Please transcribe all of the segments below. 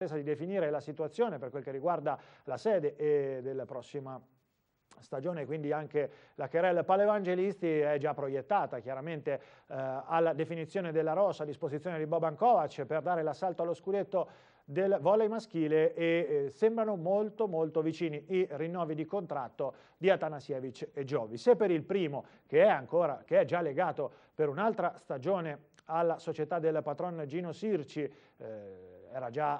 stessa di definire la situazione per quel che riguarda la sede e eh, della prossima stagione, quindi anche la querella Palevangelisti è già proiettata chiaramente eh, alla definizione della rossa a disposizione di Boban Kovac per dare l'assalto allo scudetto del volley maschile e eh, sembrano molto molto vicini i rinnovi di contratto di Atanasievic e Giovi. Se per il primo, che è, ancora, che è già legato per un'altra stagione alla società del patron Gino Sirci, eh, era già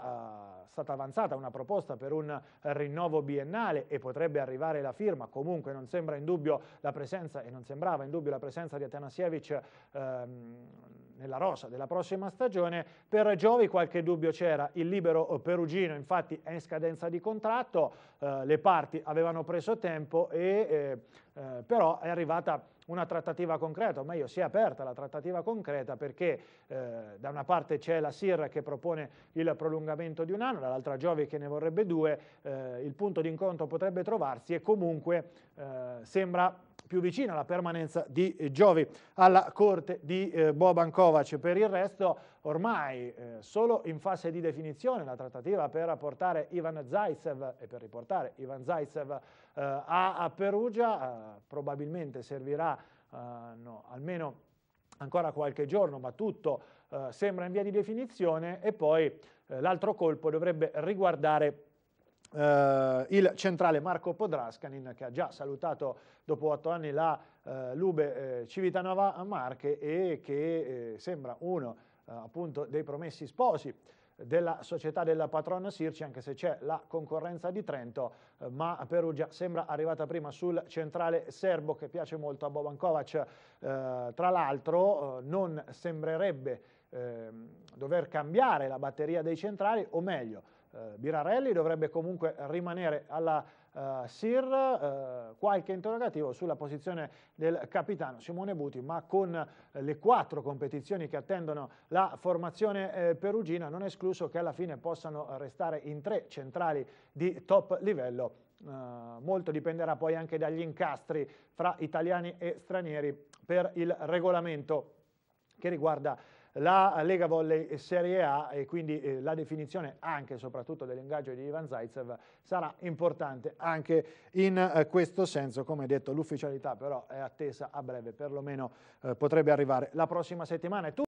eh, stata avanzata una proposta per un rinnovo biennale e potrebbe arrivare la firma, comunque non sembra in dubbio la presenza e non sembrava in dubbio la presenza di Atanasievic ehm, nella rosa della prossima stagione. Per Giovi qualche dubbio c'era, il libero perugino infatti è in scadenza di contratto, eh, le parti avevano preso tempo e eh, eh, però è arrivata una trattativa concreta, o meglio si è aperta la trattativa concreta perché eh, da una parte c'è la SIR che propone il prolungamento di un anno, dall'altra Giovi che ne vorrebbe due, eh, il punto d'incontro potrebbe trovarsi e comunque eh, sembra più vicina alla permanenza di eh, Giovi alla corte di eh, Boban Kovac. Per il resto ormai eh, solo in fase di definizione la trattativa per portare Ivan Zaitsev e per riportare Ivan Zaitsev eh, a, a, Perugia probabilmente servirà no, almeno ancora qualche giorno, ma tutto sembra in via di definizione e poi l'altro colpo dovrebbe riguardare Uh, il centrale Marco Podrascanin che ha già salutato dopo otto anni la uh, Lube eh, Civitanova a Marche e che eh, sembra uno uh, appunto dei promessi sposi della società della patrona Sirci, anche se c'è la concorrenza di Trento, eh, ma Perugia sembra arrivata prima sul centrale serbo che piace molto a Boban Kovac, eh, tra l'altro eh, non sembrerebbe ehm, dover cambiare la batteria dei centrali, o meglio, eh, Birarelli dovrebbe comunque rimanere alla uh, SIR, uh, qualche interrogativo sulla posizione del capitano Simone Buti, ma con le quattro competizioni che attendono la formazione perugina non è escluso che alla fine possano restare in tre centrali di top livello. molto dipenderà poi anche dagli incastri fra italiani e stranieri per il regolamento che riguarda la Lega Volley Serie A e quindi eh, la definizione anche e soprattutto dell'ingaggio di Ivan Zaitsev sarà importante anche in eh, questo senso, come detto l'ufficialità però è attesa a breve, perlomeno eh, potrebbe arrivare la prossima settimana.